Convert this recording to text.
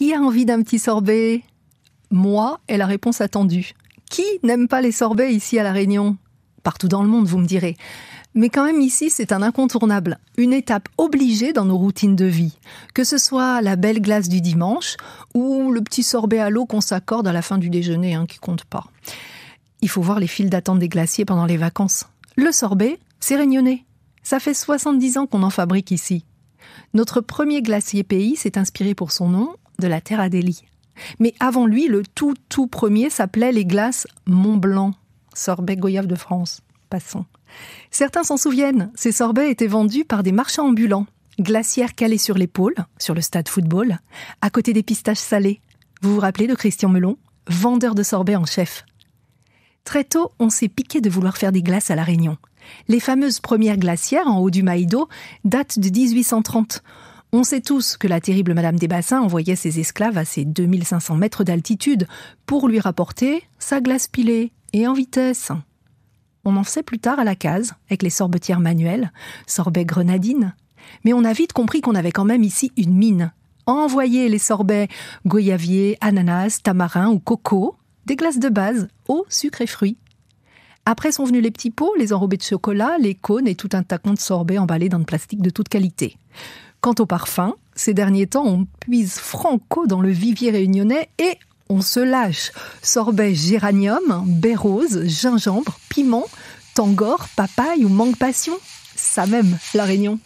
Qui a envie d'un petit sorbet Moi est la réponse attendue. Qui n'aime pas les sorbets ici à La Réunion Partout dans le monde, vous me direz. Mais quand même ici, c'est un incontournable, une étape obligée dans nos routines de vie. Que ce soit la belle glace du dimanche ou le petit sorbet à l'eau qu'on s'accorde à la fin du déjeuner, hein, qui compte pas. Il faut voir les files d'attente des glaciers pendant les vacances. Le sorbet, c'est réunionnais. Ça fait 70 ans qu'on en fabrique ici. Notre premier glacier pays s'est inspiré pour son nom de la Terre Adélie. Mais avant lui, le tout tout premier s'appelait les glaces Mont Blanc, sorbet goyave de France. Passons. Certains s'en souviennent, ces sorbets étaient vendus par des marchands ambulants, Glacières calées sur l'épaule, sur le stade football, à côté des pistaches salées. Vous vous rappelez de Christian Melon, vendeur de sorbets en chef. Très tôt, on s'est piqué de vouloir faire des glaces à La Réunion. Les fameuses premières glacières en haut du Maïdo datent de 1830. On sait tous que la terrible Madame des Bassins envoyait ses esclaves à ses 2500 mètres d'altitude pour lui rapporter sa glace pilée et en vitesse. On en sait plus tard à la case, avec les sorbetières manuelles, sorbets grenadines. Mais on a vite compris qu'on avait quand même ici une mine. Envoyer les sorbets goyavier, ananas, tamarin ou coco, des glaces de base, eau, sucre et fruits, après sont venus les petits pots, les enrobés de chocolat, les cônes et tout un tacon de sorbets emballés dans le plastique de toute qualité. Quant au parfums, ces derniers temps, on puise franco dans le vivier réunionnais et on se lâche. Sorbet géranium, baie rose, gingembre, piment, tangor, papaye ou mangue passion. Ça même, la Réunion.